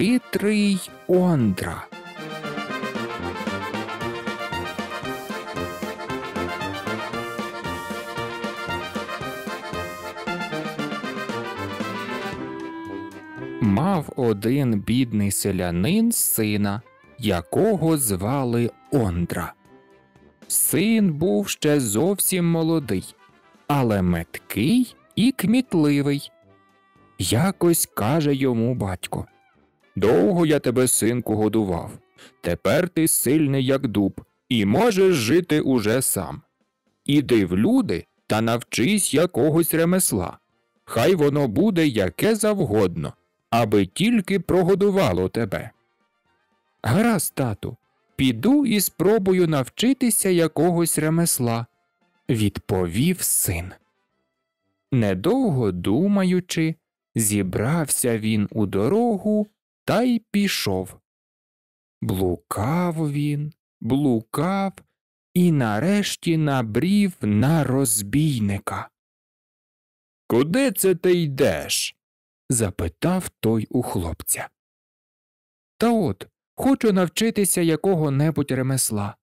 хитрий Ондра. Мав один бідний селянин сина, якого звали Ондра. Син був ще зовсім молодий, але меткий і кмітливий. Якось каже йому батько Довго я тебе, синку, годував. Тепер ти сильний, як дуб, і можеш жити уже сам. Іди в люди та навчись якогось ремесла. Хай воно буде яке завгодно, аби тільки прогодувало тебе. Гаразд, тату, піду і спробую навчитися якогось ремесла, відповів син. Недовго думаючи, зібрався він у дорогу та й пішов. Блукав він, блукав і нарешті набрів на розбійника. Куди це ти йдеш? запитав той у хлопця. Та от хочу навчитися якого небудь ремесла,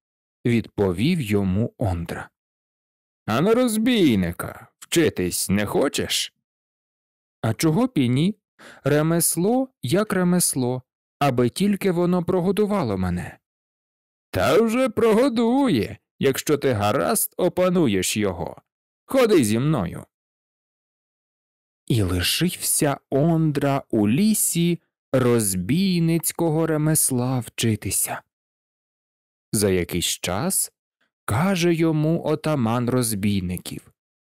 відповів йому Ондра. А на розбійника вчитись не хочеш? А чого пі ні? Ремесло як ремесло, аби тільки воно прогодувало мене. Та вже прогодує, якщо ти гаразд опануєш його. Ходи зі мною. І лишився Ондра у лісі розбійницького ремесла вчитися. За якийсь час каже йому отаман розбійників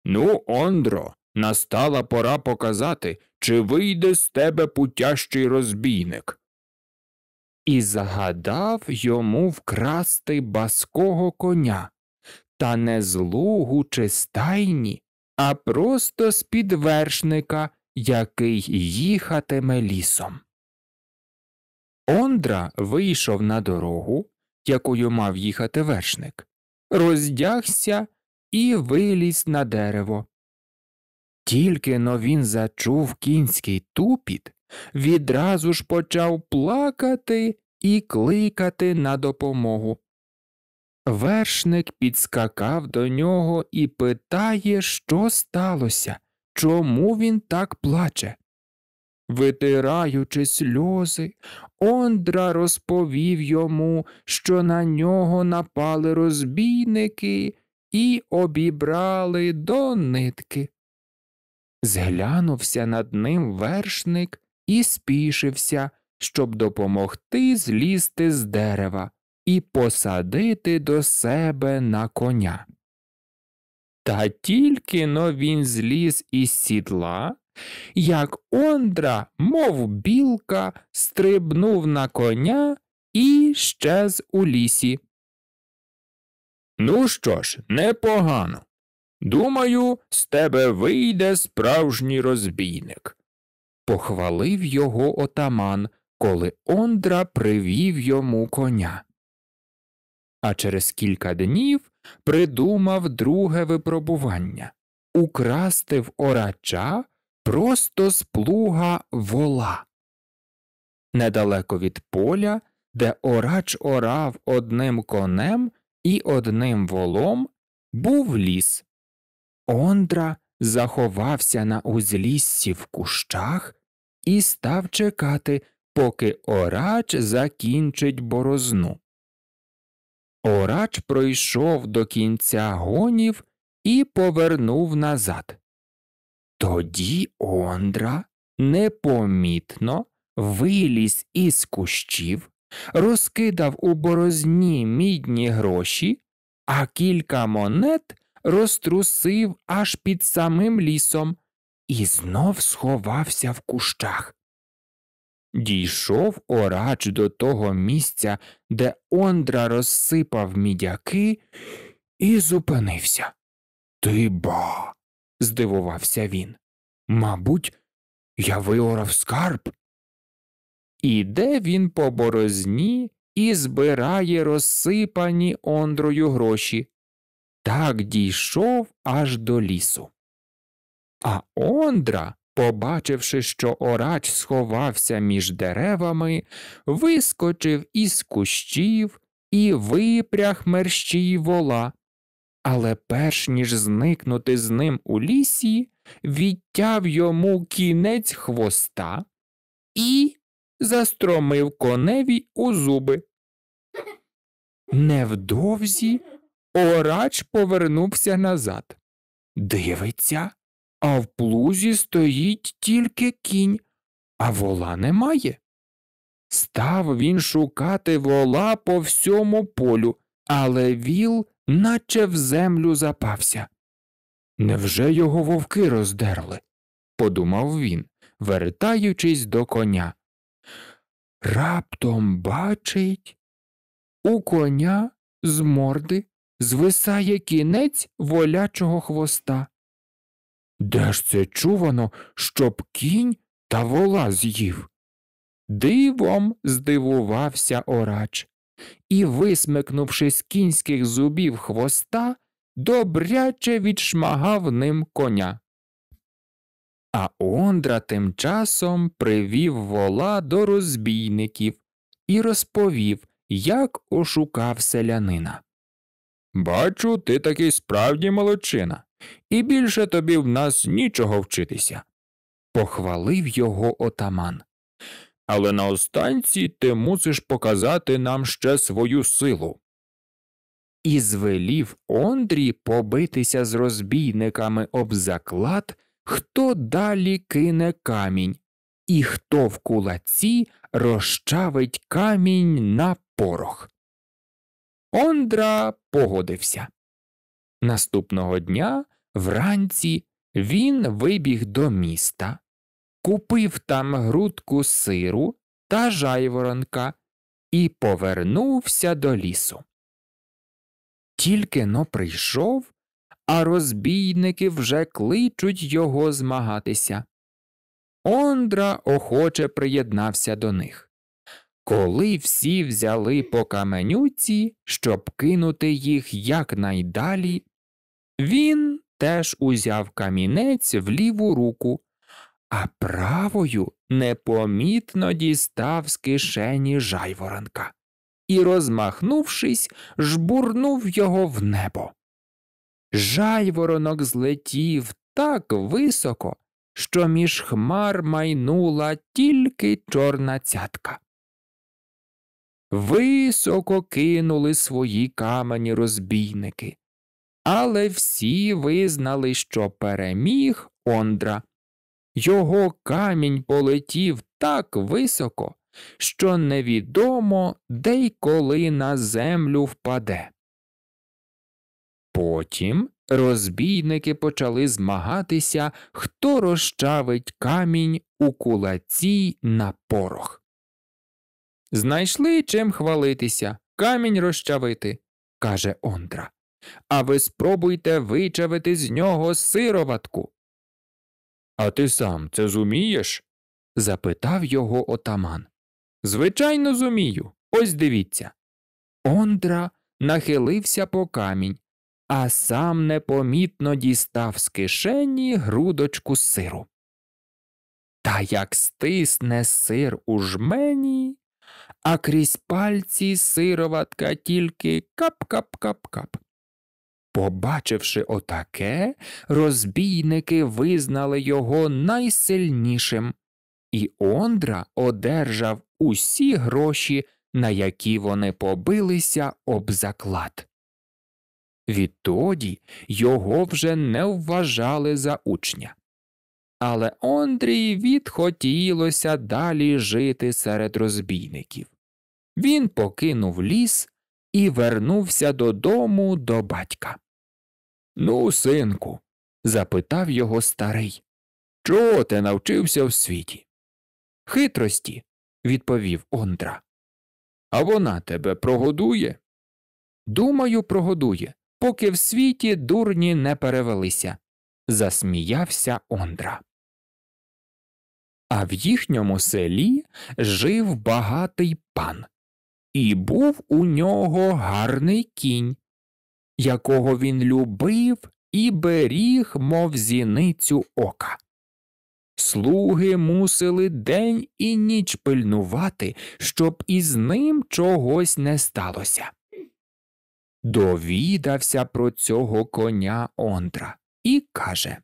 Ну, Ондро, настала пора показати, чи вийде з тебе путящий розбійник? І загадав йому вкрасти баского коня, та не з лугу чи стайні, а просто з підвершника, який їхатиме лісом. Ондра вийшов на дорогу, якою мав їхати вершник, роздягся і виліз на дерево, тільки но він зачув кінський тупіт, відразу ж почав плакати і кликати на допомогу. Вершник підскакав до нього і питає, що сталося, чому він так плаче. Витираючи сльози, Ондра розповів йому, що на нього напали розбійники і обібрали до нитки. Зглянувся над ним вершник і спішився, щоб допомогти злізти з дерева і посадити до себе на коня. Та тільки но він зліз із сідла, як Ондра, мов білка, стрибнув на коня і щез у лісі. Ну що ж, непогано. Думаю, з тебе вийде справжній розбійник. Похвалив його отаман, коли Ондра привів йому коня. А через кілька днів придумав друге випробування украсти в орача просто з плуга вола. Недалеко від поля, де орач орав одним конем і одним волом, був ліс. Ондра заховався на узліссі в кущах і став чекати, поки Орач закінчить борозну. Орач пройшов до кінця гонів і повернув назад. Тоді Ондра непомітно виліз із кущів, розкидав у борозні мідні гроші, а кілька монет розтрусив аж під самим лісом і знов сховався в кущах. Дійшов орач до того місця, де Ондра розсипав мідяки, і зупинився. Ти ба. здивувався він. Мабуть, я виорав скарб. Іде він по борозні і збирає розсипані ондрою гроші, так дійшов аж до лісу. А Ондра, побачивши, що орач сховався між деревами, вискочив із кущів і випряг мерщій вола. Але перш ніж зникнути з ним у лісі, відтяв йому кінець хвоста і застромив коневі у зуби. Невдовзі Орач повернувся назад. Дивиться, а в плузі стоїть тільки кінь, а вола немає. Став він шукати вола по всьому полю, але віл наче в землю запався. Невже його вовки роздерли? подумав він, вертаючись до коня. Раптом бачить у коня з морди звисає кінець волячого хвоста. Де ж це чувано, щоб кінь та вола з'їв? Дивом здивувався орач і, висмикнувши з кінських зубів хвоста, добряче відшмагав ним коня. А Ондра тим часом привів вола до розбійників і розповів, як ошукав селянина. Бачу, ти такий справді молодчина, і більше тобі в нас нічого вчитися. Похвалив його отаман. Але на останці ти мусиш показати нам ще свою силу. І звелів Ондрій побитися з розбійниками об заклад, хто далі кине камінь, і хто в кулаці розчавить камінь на порох. Ондра погодився. Наступного дня вранці він вибіг до міста, купив там грудку сиру та жайворонка і повернувся до лісу. Тільки но прийшов, а розбійники вже кличуть його змагатися. Ондра охоче приєднався до них коли всі взяли по каменюці, щоб кинути їх якнайдалі, він теж узяв камінець в ліву руку, а правою непомітно дістав з кишені жайворонка і, розмахнувшись, жбурнув його в небо. Жайворонок злетів так високо, що між хмар майнула тільки чорна цятка. Високо кинули свої камені розбійники. Але всі визнали, що переміг Ондра. Його камінь полетів так високо, що невідомо, де й коли на землю впаде. Потім розбійники почали змагатися, хто розчавить камінь у кулаці на порох. Знайшли чим хвалитися, камінь розчавити, каже Ондра. А ви спробуйте вичавити з нього сироватку. А ти сам це зумієш? запитав його отаман. Звичайно, зумію. Ось дивіться. Ондра нахилився по камінь, а сам непомітно дістав з кишені грудочку сиру. Та як стисне сир у жмені, а крізь пальці сироватка тільки кап-кап-кап-кап. Побачивши отаке, розбійники визнали його найсильнішим, і Ондра одержав усі гроші, на які вони побилися об заклад. Відтоді його вже не вважали за учня. Але Ондрій відхотілося далі жити серед розбійників. Він покинув ліс і вернувся додому до батька. Ну, синку, запитав його старий, чого ти навчився в світі? Хитрості, відповів Ондра. А вона тебе прогодує? Думаю, прогодує, поки в світі дурні не перевелися, засміявся Ондра. А в їхньому селі жив багатий пан. І був у нього гарний кінь, якого він любив і беріг, мов зіницю ока. Слуги мусили день і ніч пильнувати, щоб із ним чогось не сталося. Довідався про цього коня Ондра і каже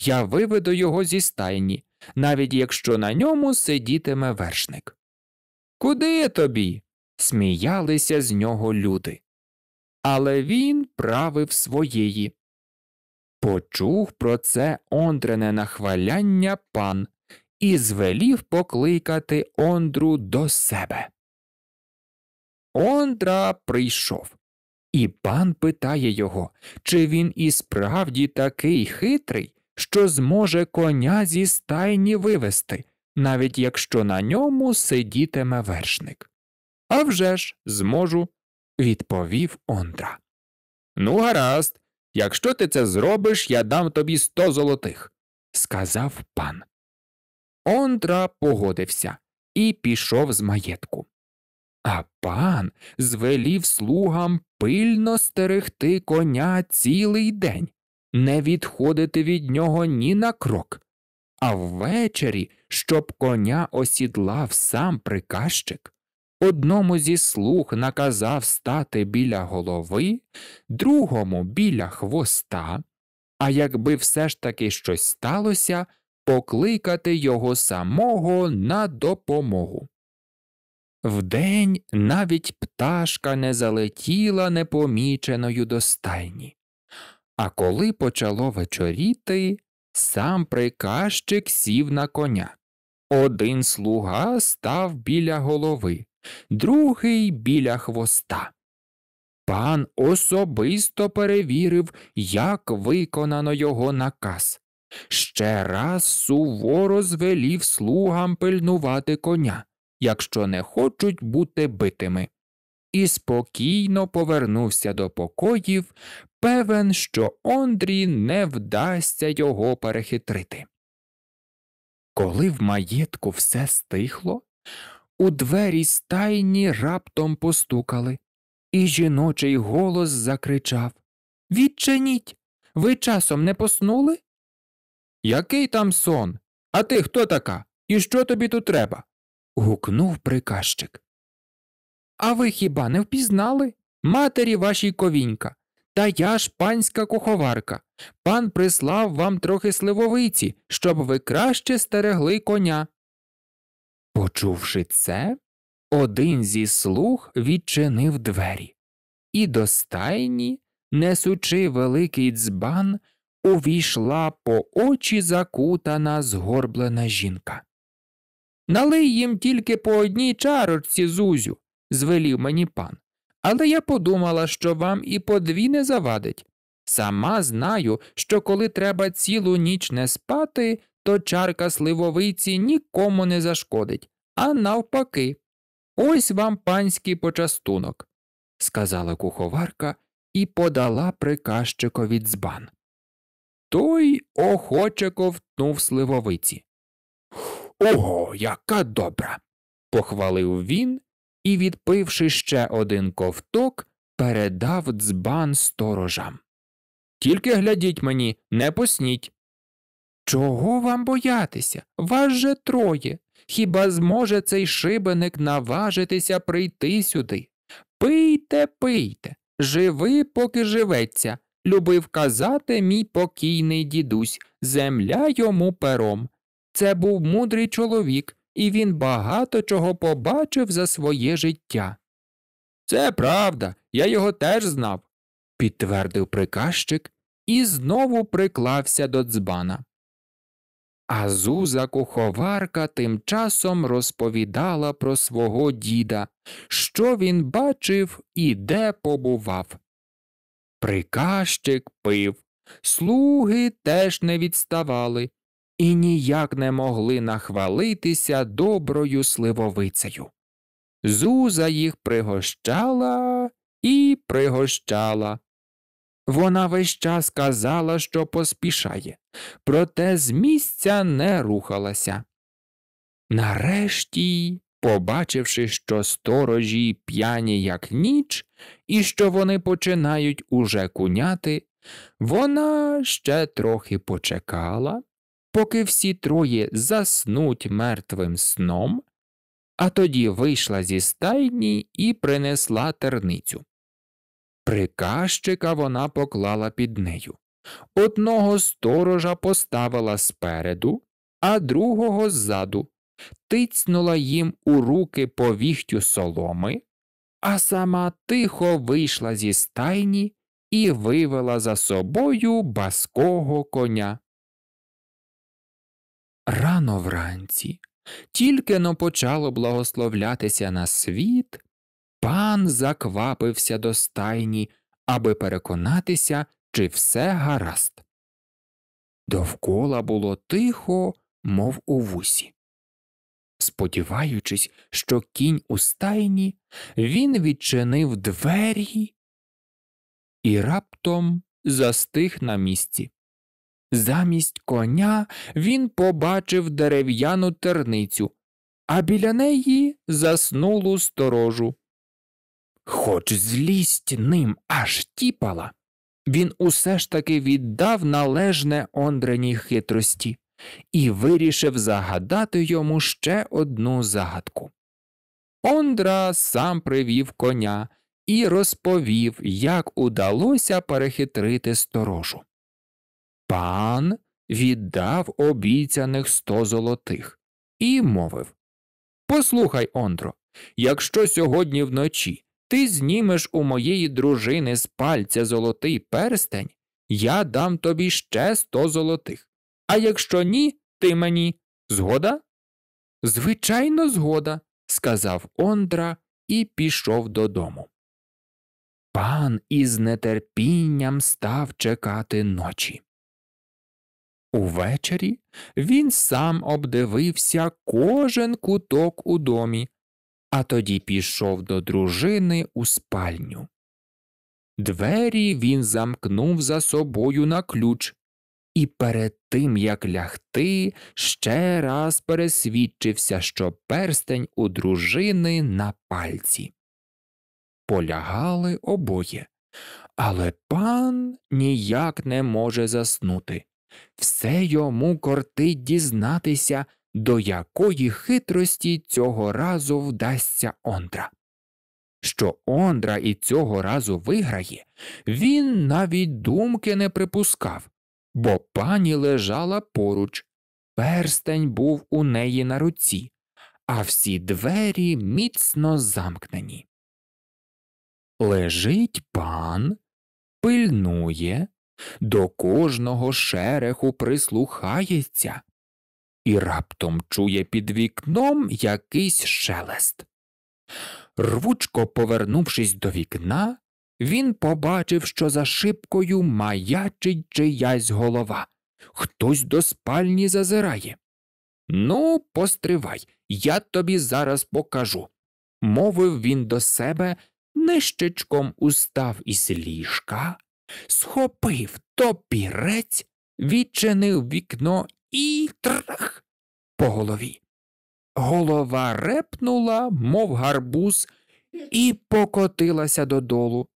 Я виведу його зі стайні, навіть якщо на ньому сидітиме вершник. Куди тобі? сміялися з нього люди. Але він правив своєї. Почув про це Ондрене нахваляння пан і звелів покликати Ондру до себе. Ондра прийшов, і пан питає його, чи він і справді такий хитрий, що зможе коня зі стайні вивести, навіть якщо на ньому сидітиме вершник. «А вже ж, зможу, відповів Ондра. Ну, гаразд, якщо ти це зробиш, я дам тобі сто золотих, сказав пан. Ондра погодився і пішов з маєтку. А пан звелів слугам пильно стерегти коня цілий день, не відходити від нього ні на крок, а ввечері, щоб коня осідлав сам приказчик. Одному зі слуг наказав стати біля голови, другому біля хвоста, а якби все ж таки щось сталося, покликати його самого на допомогу. Вдень навіть пташка не залетіла непоміченою до стайні. А коли почало вечоріти, сам приказчик сів на коня. Один слуга став біля голови, другий біля хвоста. Пан особисто перевірив, як виконано його наказ. Ще раз суворо звелів слугам пильнувати коня, якщо не хочуть бути битими, і спокійно повернувся до покоїв, певен, що Ондрі не вдасться його перехитрити. Коли в маєтку все стихло, у двері стайні раптом постукали, і жіночий голос закричав Відчиніть, ви часом не поснули? Який там сон? А ти хто така? І що тобі тут треба? гукнув приказчик. А ви хіба не впізнали? Матері вашій ковінька. Та я ж панська куховарка. Пан прислав вам трохи сливовиці, щоб ви краще стерегли коня. Почувши це, один зі слуг відчинив двері, і до стайні, несучи великий дзбан, увійшла по очі закутана згорблена жінка. Налий їм тільки по одній чарочці, Зузю, звелів мені пан, але я подумала, що вам і по дві не завадить. Сама знаю, що коли треба цілу ніч не спати, то чарка сливовиці нікому не зашкодить, а навпаки. Ось вам панський почастунок, сказала куховарка і подала приказчикові дзбан. Той охоче ковтнув сливовиці. Ого, яка добра! похвалив він і, відпивши ще один ковток, передав дзбан сторожам. Тільки глядіть мені, не посніть. Чого вам боятися? Вас же троє. Хіба зможе цей шибеник наважитися прийти сюди? Пийте, пийте, живи, поки живеться, любив казати мій покійний дідусь, земля йому пером. Це був мудрий чоловік, і він багато чого побачив за своє життя. Це правда, я його теж знав, підтвердив приказчик і знову приклався до дзбана. А Зуза куховарка тим часом розповідала про свого діда, що він бачив і де побував. Приказчик пив, слуги теж не відставали і ніяк не могли нахвалитися доброю сливовицею. Зуза їх пригощала і пригощала. Вона весь час казала, що поспішає, проте з місця не рухалася. Нарешті, побачивши, що сторожі п'яні, як ніч, і що вони починають уже куняти, вона ще трохи почекала, поки всі троє заснуть мертвим сном, а тоді вийшла зі стайні і принесла терницю. Приказчика вона поклала під нею. Одного сторожа поставила спереду, а другого ззаду, тицнула їм у руки по віхтю соломи, а сама тихо вийшла зі стайні і вивела за собою баского коня. Рано вранці тільки но почало благословлятися на світ, Пан заквапився до стайні, аби переконатися, чи все гаразд. Довкола було тихо, мов у вусі. Сподіваючись, що кінь у стайні, він відчинив двері і раптом застиг на місці. Замість коня він побачив дерев'яну терницю, а біля неї заснулу сторожу. Хоч злість ним аж тіпала, він усе ж таки віддав належне ондреній хитрості і вирішив загадати йому ще одну загадку. Ондра сам привів коня і розповів, як удалося перехитрити сторожу. Пан віддав обіцяних сто золотих і мовив Послухай, Ондро, якщо сьогодні вночі ти знімеш у моєї дружини з пальця золотий перстень, я дам тобі ще сто золотих. А якщо ні, ти мені згода? Звичайно, згода, сказав Ондра і пішов додому. Пан із нетерпінням став чекати ночі. Увечері він сам обдивився кожен куток у домі, а тоді пішов до дружини у спальню. Двері він замкнув за собою на ключ і перед тим як лягти, ще раз пересвідчився, що перстень у дружини на пальці. Полягали обоє, але пан ніяк не може заснути. Все йому кортить дізнатися, до якої хитрості цього разу вдасться Ондра. Що Ондра і цього разу виграє, він навіть думки не припускав, бо пані лежала поруч, перстень був у неї на руці, а всі двері міцно замкнені. Лежить пан, пильнує, до кожного шереху прислухається, і раптом чує під вікном якийсь шелест. Рвучко повернувшись до вікна, він побачив, що за шибкою маячить чиясь голова. Хтось до спальні зазирає. Ну, постривай, я тобі зараз покажу, мовив він до себе, нищечком устав із ліжка, схопив топірець, відчинив вікно і трах по голові. Голова репнула, мов гарбуз, і покотилася додолу.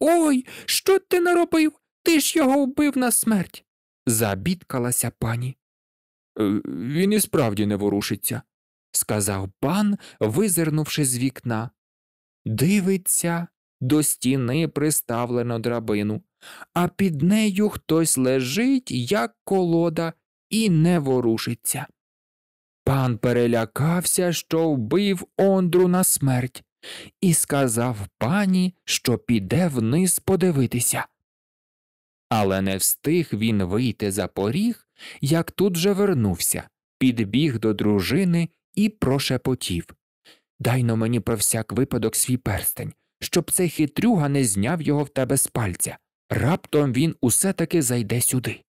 Ой, що ти наробив? Ти ж його вбив на смерть, забідкалася пані. Е, він і справді не ворушиться, сказав пан, визирнувши з вікна. Дивиться, до стіни приставлено драбину, а під нею хтось лежить, як колода, і не ворушиться. Пан перелякався, що вбив ондру на смерть, і сказав пані, що піде вниз подивитися. Але не встиг він вийти за поріг, як тут же вернувся, підбіг до дружини і прошепотів Дай но мені про всяк випадок свій перстень, щоб цей хитрюга не зняв його в тебе з пальця. Раптом він усе таки зайде сюди.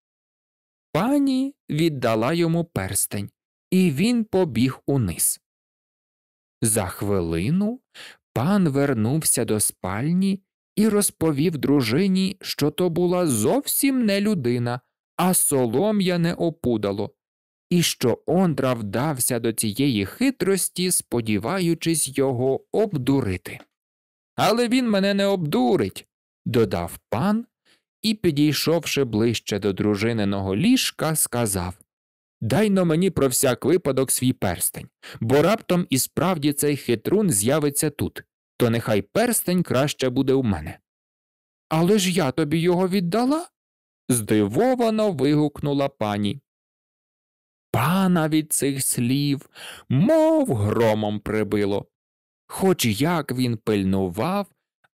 Пані віддала йому перстень, і він побіг униз. За хвилину пан вернувся до спальні і розповів дружині, що то була зовсім не людина, а солом'яне опудало, і що Ондра вдався до цієї хитрості, сподіваючись його обдурити. Але він мене не обдурить, додав пан і, підійшовши ближче до дружининого ліжка, сказав Дай но мені про всяк випадок свій перстень, бо раптом і справді цей хитрун з'явиться тут, то нехай перстень краще буде у мене. Але ж я тобі його віддала? здивовано вигукнула пані. Пана від цих слів, мов громом прибило. Хоч як він пильнував,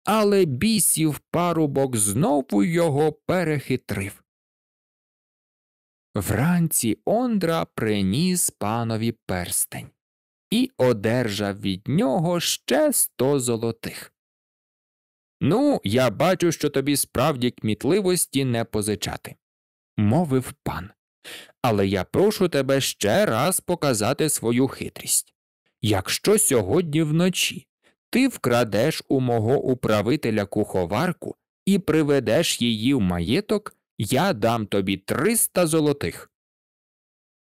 але бісів парубок знову його перехитрив. Вранці Ондра приніс панові перстень і одержав від нього ще сто золотих. Ну, я бачу, що тобі справді кмітливості не позичати, мовив пан. Але я прошу тебе ще раз показати свою хитрість. Якщо сьогодні вночі ти вкрадеш у мого управителя куховарку і приведеш її в маєток, я дам тобі 300 золотих.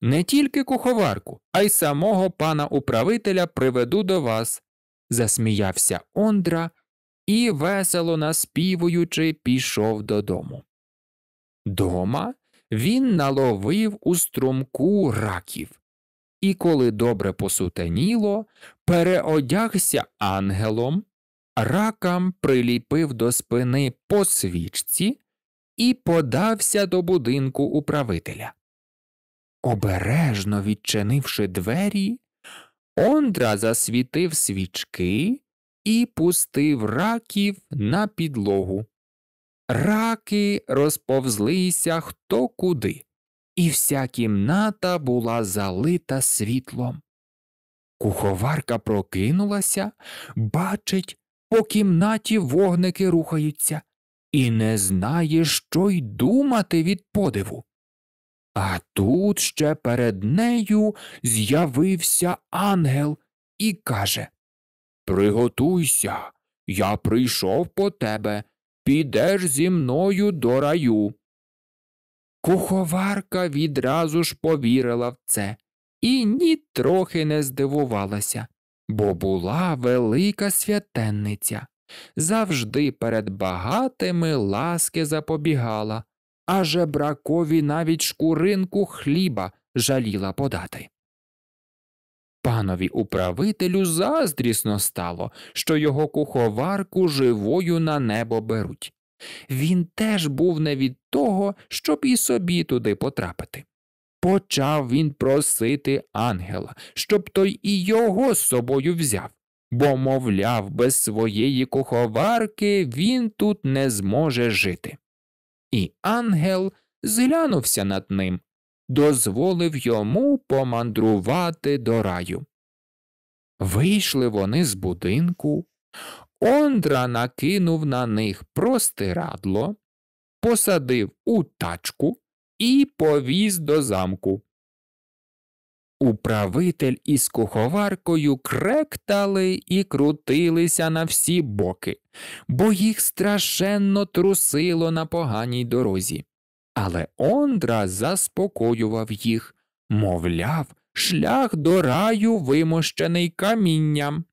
Не тільки куховарку, а й самого пана управителя приведу до вас, засміявся Ондра і, весело наспівуючи, пішов додому. Дома він наловив у струмку раків і, коли добре посутеніло, переодягся ангелом, ракам приліпив до спини по свічці і подався до будинку управителя. Обережно відчинивши двері, Ондра засвітив свічки і пустив раків на підлогу. Раки розповзлися хто куди і вся кімната була залита світлом. Куховарка прокинулася, бачить, по кімнаті вогники рухаються, і не знає, що й думати від подиву. А тут ще перед нею з'явився ангел і каже Приготуйся, я прийшов по тебе, підеш зі мною до раю. Куховарка відразу ж повірила в це і нітрохи не здивувалася, бо була велика святенниця, завжди перед багатими ласки запобігала, а жебракові навіть шкуринку хліба жаліла подати. Панові управителю заздрісно стало, що його куховарку живою на небо беруть він теж був не від того, щоб і собі туди потрапити. Почав він просити ангела, щоб той і його з собою взяв, бо, мовляв, без своєї куховарки він тут не зможе жити. І ангел зглянувся над ним, дозволив йому помандрувати до раю. Вийшли вони з будинку, Ондра накинув на них простирадло, посадив у тачку і повіз до замку. Управитель із куховаркою кректали і крутилися на всі боки, бо їх страшенно трусило на поганій дорозі. Але Ондра заспокоював їх, мовляв, шлях до раю вимощений камінням.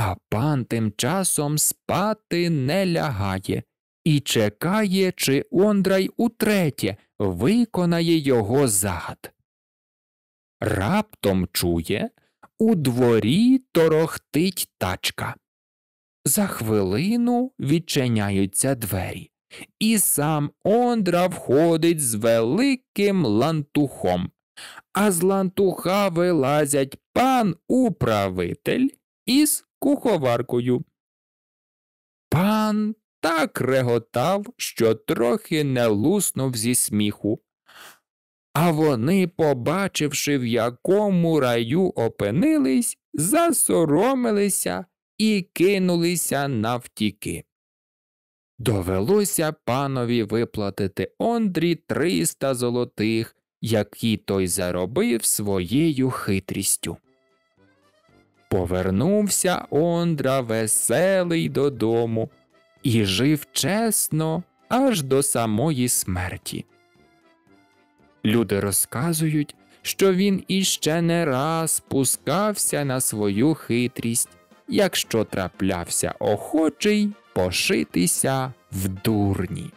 А пан тим часом спати не лягає і чекає, чи Ондрай утретє виконає його загад. Раптом чує, у дворі торохтить тачка. За хвилину відчиняються двері, і сам Ондра входить з великим лантухом, а з лантуха вилазять пан управитель із куховаркою. Пан так реготав, що трохи не луснув зі сміху. А вони, побачивши, в якому раю опинились, засоромилися і кинулися навтіки. Довелося панові виплатити Ондрі триста золотих, які той заробив своєю хитрістю. Повернувся Ондра веселий додому і жив чесно аж до самої смерті. Люди розказують, що він іще не раз пускався на свою хитрість, якщо траплявся охочий пошитися в дурні.